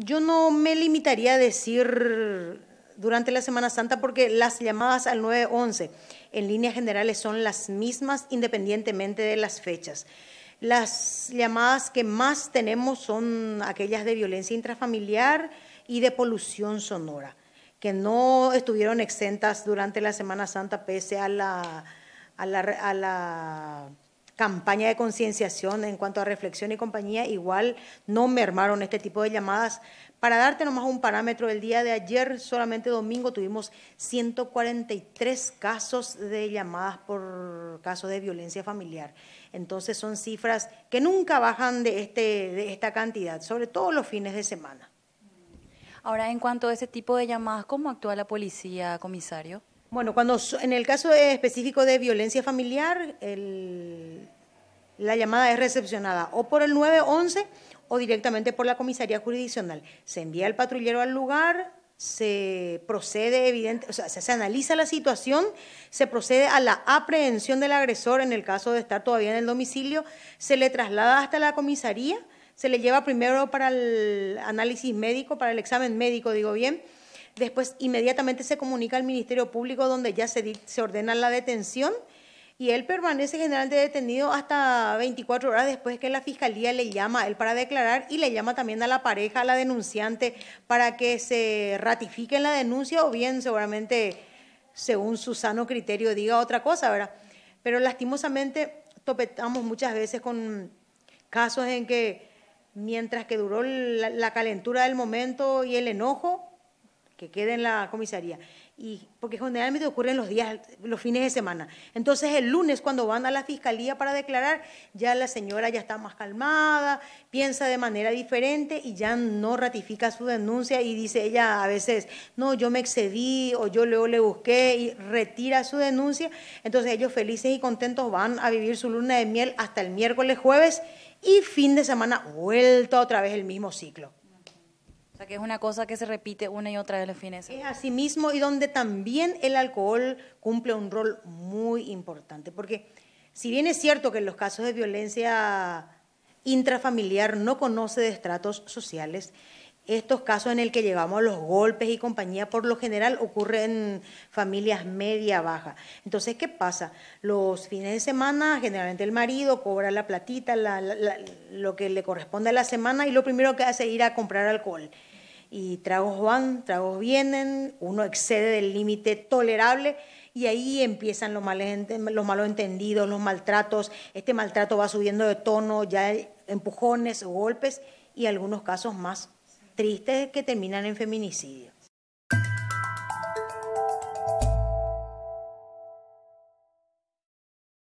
yo no me limitaría a decir durante la Semana Santa porque las llamadas al 911 en líneas generales son las mismas independientemente de las fechas. Las llamadas que más tenemos son aquellas de violencia intrafamiliar y de polución sonora, que no estuvieron exentas durante la Semana Santa pese a la, a la campaña de concienciación en cuanto a reflexión y compañía, igual no mermaron este tipo de llamadas. Para darte nomás un parámetro, el día de ayer, solamente domingo, tuvimos 143 casos de llamadas por caso de violencia familiar. Entonces son cifras que nunca bajan de, este, de esta cantidad, sobre todo los fines de semana. Ahora, en cuanto a ese tipo de llamadas, ¿cómo actúa la policía, comisario? Bueno, cuando en el caso específico de violencia familiar, el la llamada es recepcionada o por el 911 o directamente por la comisaría jurisdiccional. Se envía el patrullero al lugar, se procede, evidente, o sea, se, analiza la situación, se procede a la aprehensión del agresor en el caso de estar todavía en el domicilio, se le traslada hasta la comisaría, se le lleva primero para el análisis médico, para el examen médico, digo bien, después inmediatamente se comunica al Ministerio Público donde ya se, se ordena la detención y él permanece generalmente detenido hasta 24 horas después que la fiscalía le llama a él para declarar y le llama también a la pareja, a la denunciante, para que se ratifique la denuncia o bien seguramente, según su sano criterio, diga otra cosa, ¿verdad? Pero lastimosamente topetamos muchas veces con casos en que mientras que duró la calentura del momento y el enojo, que quede en la comisaría. Y, porque generalmente ocurren los días, los fines de semana. Entonces el lunes cuando van a la fiscalía para declarar, ya la señora ya está más calmada, piensa de manera diferente y ya no ratifica su denuncia y dice ella a veces, no, yo me excedí o yo luego le busqué y retira su denuncia. Entonces ellos felices y contentos van a vivir su luna de miel hasta el miércoles, jueves y fin de semana vuelta otra vez el mismo ciclo sea, que es una cosa que se repite una y otra vez los fines. Es así mismo y donde también el alcohol cumple un rol muy importante, porque si bien es cierto que en los casos de violencia intrafamiliar no conoce de estratos sociales, estos casos en el que llevamos los golpes y compañía, por lo general ocurren en familias media-baja. Entonces, ¿qué pasa? Los fines de semana, generalmente el marido cobra la platita, lo que le corresponde a la semana, y lo primero que hace es ir a comprar alcohol. Y tragos van, tragos vienen, uno excede del límite tolerable y ahí empiezan los, los malos entendidos, los maltratos. Este maltrato va subiendo de tono, ya empujones, golpes y algunos casos más tristes que terminan en feminicidio.